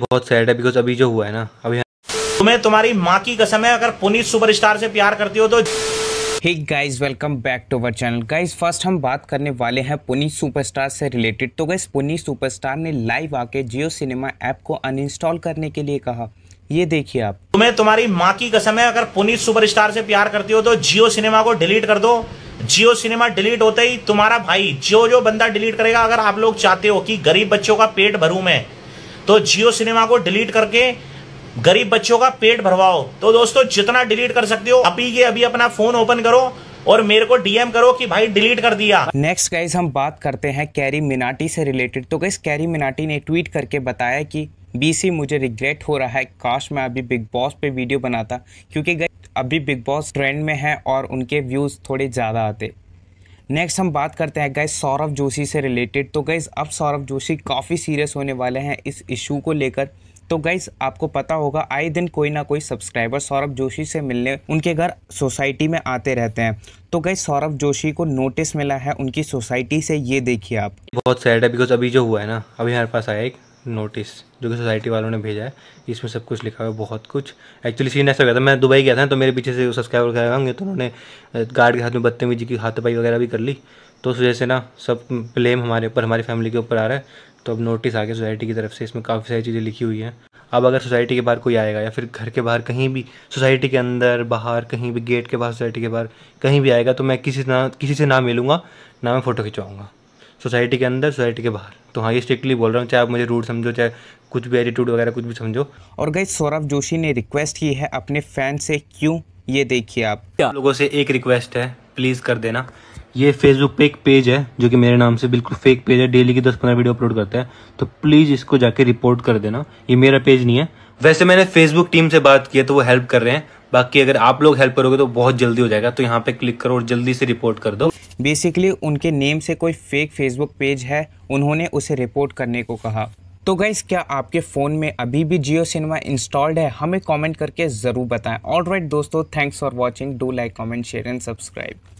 बहुत सैड है बिकॉज अभी जो हुआ है ना अभी तुम्हें तुम्हारी माँ की कसम है अगर पुनीत सुपरस्टार से प्यार करती हो तो hey guys welcome back to our channel guys first हम बात करने वाले हैं पुनी सुपरस्टार से रिलेटेड तो गाइस पुनी सुपरस्टार ने लाइव आके जियो सिनेमा ऐप को अनइंस्टॉल करने के लिए कहा ये देखिए आप तुम्हें तुम्हारी माँ की कसम है अगर पुनीत सुपरस्टार से प्यार करती हो तो जियो सिनेमा को डिलीट कर दो जियो सिनेमा डिलीट होते ही तुम्हारा भाई जो जो बंदा डिलीट करेगा अगर आप लोग चाहते हो कि गरीब बच्चों का पेट भरू मैं तो जियो सिनेमा को डिलीट करके गरीब बच्चों का पेट भरवाओ तो दोस्तों जितना डिलीट कर सकते हो अभी ये अभी अपना फोन ओपन करो और मेरे को डीएम करो कि भाई डिलीट कर दिया नेक्स्ट गाइज हम बात करते हैं कैरी मिनाटी से रिलेटेड तो गाइज कैरी मिनाटी ने ट्वीट करके बताया कि बीसी मुझे रिग्रेट हो रहा है काश मैं अभी बिग बॉस पे वीडियो बनाता क्योंकि अभी बिग बॉस ट्रेंड में है और उनके व्यूज़ थोड़े ज़्यादा आते नेक्स्ट हम बात करते हैं गैस सौरभ जोशी से रिलेटेड तो गैस अब सौरभ जोशी काफ़ी सीरियस होने वाले हैं इस इशू को लेकर तो गाइज आपको पता होगा आए दिन कोई ना कोई सब्सक्राइबर सौरभ जोशी से मिलने उनके घर सोसाइटी में आते रहते हैं तो गाइज सौरभ जोशी को नोटिस मिला है उनकी सोसाइटी से ये देखिए आप बहुत सैड है बिकॉज अभी जो हुआ है ना अभी हमारे पास आया एक नोटिस जो कि सोसाइटी वालों ने भेजा है इसमें सब कुछ लिखा हुआ है बहुत कुछ एक्चुअली सीन ऐसा गया था मैं दुबई गया था तो मेरे पीछे से सब्सक्राइबर गए होंगे तो उन्होंने गार्ड के हाथ में बदतमीजी की पाई वगैरह भी कर ली तो उस वजह से ना सब ब्लेम हमारे ऊपर हमारी फैमिली के ऊपर आ रहा है तो अब नोटिस आ गया सोसाइटी की तरफ से इसमें काफ़ी सारी चीज़ें लिखी हुई हैं अब अगर सोसाइटी के बाहर कोई आएगा या फिर घर के बाहर कहीं भी सोसाइटी के अंदर बाहर कहीं भी गेट के बाहर सोसाइटी के बाहर कहीं भी आएगा तो मैं किसी ना किसी से ना मिलूँगा ना मैं फ़ोटो खिंचवाऊँगा सोसाइटी के अंदर सोसाइटी के बाहर तो हाँ ये स्ट्रिक्टली बोल रहा हूँ चाहे आप मुझे रूड समझो चाहे कुछ भी एटीट्यूड वगैरह कुछ भी समझो और गई सौरभ जोशी ने रिक्वेस्ट की है अपने फैन से क्यों ये देखिए आप क्या लोगों से एक रिक्वेस्ट है प्लीज़ कर देना ये फेसबुक पे एक पेज है जो कि मेरे नाम से बिल्कुल फेक पेज है डेली की दस पंद्रह वीडियो अपलोड करता है तो प्लीज़ इसको जाके रिपोर्ट कर देना ये मेरा पेज नहीं है वैसे मैंने फेसबुक टीम से बात की है तो वो हेल्प कर रहे हैं बाकी अगर आप लोग हेल्प करोगे तो बहुत जल्दी हो जाएगा तो यहाँ पे क्लिक करो और जल्दी से रिपोर्ट कर दो बेसिकली उनके नेम से कोई फेक फेसबुक पेज है उन्होंने उसे रिपोर्ट करने को कहा तो गाइस क्या आपके फ़ोन में अभी भी जियो सिनेमा इंस्टॉल्ड है हमें कमेंट करके ज़रूर बताएं ऑल राइट दोस्तों thanks for watching do like comment share and subscribe